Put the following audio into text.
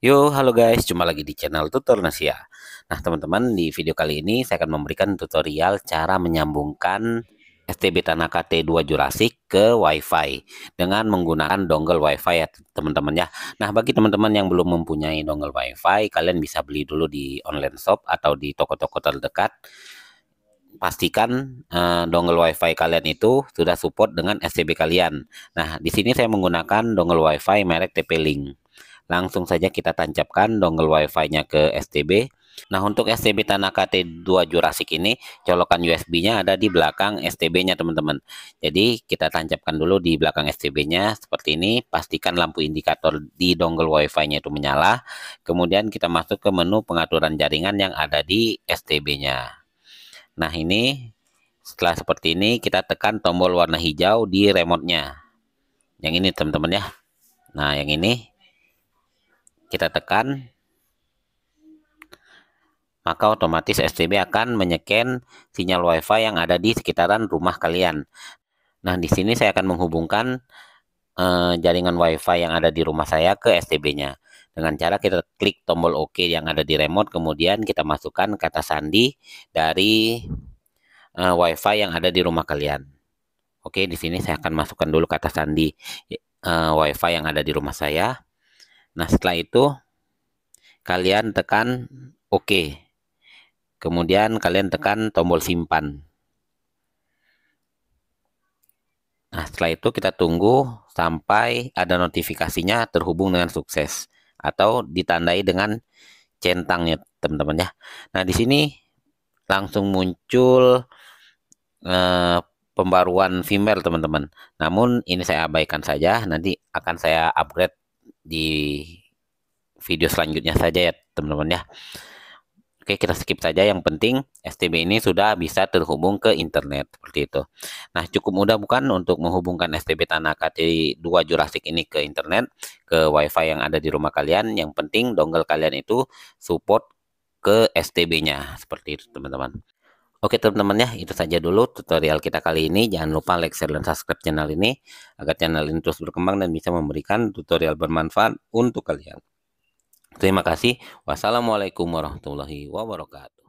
Yo, halo guys, jumpa lagi di channel Tutor Nasia. Nah, teman-teman, di video kali ini saya akan memberikan tutorial cara menyambungkan STB Tanaka T2 Jurassic ke WiFi dengan menggunakan dongle WiFi ya, teman-teman ya. Nah, bagi teman-teman yang belum mempunyai dongle WiFi, kalian bisa beli dulu di online shop atau di toko-toko terdekat. Pastikan uh, dongle WiFi kalian itu sudah support dengan STB kalian. Nah, di sini saya menggunakan dongle WiFi merek TP-Link. Langsung saja kita tancapkan dongle WiFi-nya ke STB. Nah, untuk STB Tanah KT 2 Jurassic ini, colokan USB-nya ada di belakang STB-nya, teman-teman. Jadi, kita tancapkan dulu di belakang STB-nya seperti ini. Pastikan lampu indikator di dongle WiFi-nya itu menyala. Kemudian kita masuk ke menu pengaturan jaringan yang ada di STB-nya. Nah, ini setelah seperti ini kita tekan tombol warna hijau di remote-nya. Yang ini, teman-teman ya. Nah, yang ini kita tekan maka otomatis STB akan menyeken sinyal WiFi yang ada di sekitaran rumah kalian. Nah, di sini saya akan menghubungkan eh, jaringan WiFi yang ada di rumah saya ke STB-nya. Dengan cara kita klik tombol OK yang ada di remote, kemudian kita masukkan kata sandi dari eh, WiFi yang ada di rumah kalian. Oke, di sini saya akan masukkan dulu kata sandi eh, WiFi yang ada di rumah saya. Nah, setelah itu kalian tekan OK. Kemudian kalian tekan tombol simpan. Nah, setelah itu kita tunggu sampai ada notifikasinya terhubung dengan sukses atau ditandai dengan centangnya, teman-teman ya. Nah, di sini langsung muncul eh, pembaruan firmware, teman-teman. Namun ini saya abaikan saja, nanti akan saya upgrade di video selanjutnya saja ya teman-teman ya. Oke, kita skip saja. Yang penting STB ini sudah bisa terhubung ke internet seperti itu. Nah, cukup mudah bukan untuk menghubungkan STB Tanah Kati 2 Jurassic ini ke internet, ke WiFi yang ada di rumah kalian. Yang penting dongle kalian itu support ke STB-nya seperti itu, teman-teman. Oke teman-teman ya, itu saja dulu tutorial kita kali ini. Jangan lupa like, share, dan subscribe channel ini agar channel ini terus berkembang dan bisa memberikan tutorial bermanfaat untuk kalian. Terima kasih. Wassalamualaikum warahmatullahi wabarakatuh.